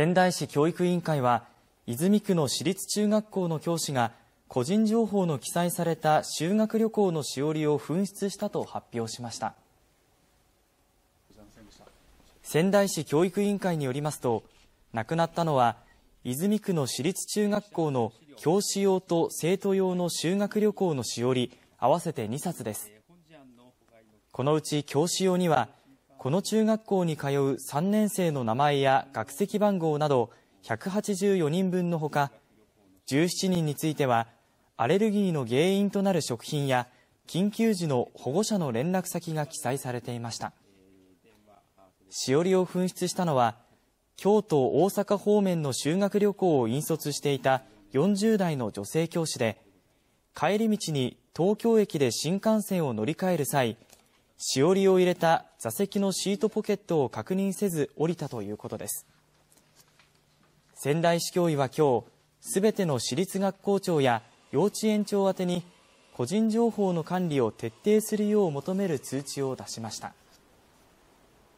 仙台市教育委員会は泉区の私立中学校の教師が個人情報の記載された修学旅行のしおりを紛失したと発表しました仙台市教育委員会によりますと亡くなったのは泉区の私立中学校の教師用と生徒用の修学旅行のしおり合わせて2冊ですこのうち教師用にはこの中学校に通う3年生の名前や学籍番号など184人分のほか、17人については、アレルギーの原因となる食品や、緊急時の保護者の連絡先が記載されていました。しおりを紛失したのは、京都、大阪方面の修学旅行を引率していた40代の女性教師で、帰り道に東京駅で新幹線を乗り換える際、しおりを入れた座席のシートポケットを確認せず降りたということです仙台市教委は今日すべての私立学校長や幼稚園長宛に個人情報の管理を徹底するよう求める通知を出しました